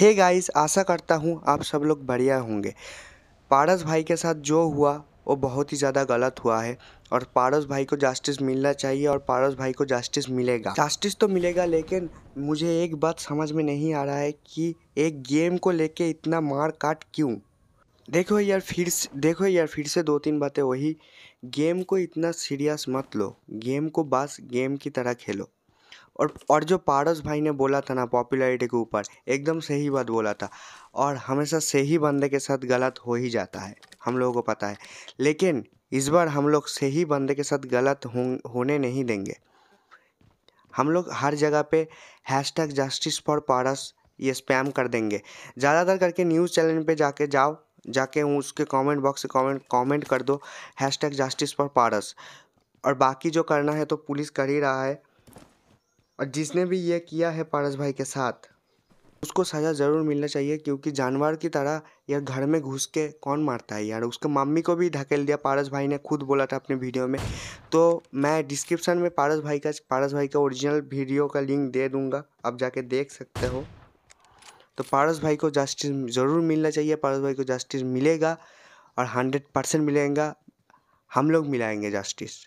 hey guys आशा करता हूँ आप सब लोग बढ़िया होंगे पारस भाई के साथ जो हुआ वो बहुत ही ज़्यादा गलत हुआ है और पारस भाई को जस्टिस मिलना चाहिए और पारस भाई को जस्टिस मिलेगा जस्टिस तो मिलेगा लेकिन मुझे एक बात समझ में नहीं आ रहा है कि एक गेम को लेके इतना मार काट क्यों देखो यार फिर से देखो यार फिर से दो तीन बातें वही गेम को इतना सीरियस मत लो गेम को बस गेम की तरह खेलो और और जो पारस भाई ने बोला था ना पॉपुलैरिटी के ऊपर एकदम सही बात बोला था और हमेशा सही बंदे के साथ गलत हो ही जाता है हम लोगों को पता है लेकिन इस बार हम लोग सही बंदे के साथ गलत हो, होने नहीं देंगे हम लोग हर जगह पे hashtag justice for Paras ये स्पैम कर देंगे ज़्यादातर करके न्यूज़ चैनल पे जाके जाओ जाके उसके कमेंट बॉक्स से कमेंट कमेंट कर दो hashtag justice for Paras और बाकी जो करना है तो पुलिस कर ही रहा है और जिसने भी ये किया है पारस भाई के साथ उसको सज़ा ज़रूर मिलना चाहिए क्योंकि जानवर की तरह यार घर में घुस के कौन मारता है यार उसके मम्मी को भी ढकेल दिया पारस भाई ने खुद बोला था अपने वीडियो में तो मैं डिस्क्रिप्शन में पारस भाई का पारस भाई का ओरिजिनल वीडियो का लिंक दे दूँगा आप जाके देख सकते हो तो पारस भाई को जस्टिस ज़रूर मिलना चाहिए पारस भाई को जस्टिस मिलेगा और हंड्रेड परसेंट मिलेगा हम लोग मिलाएंगे जस्टिस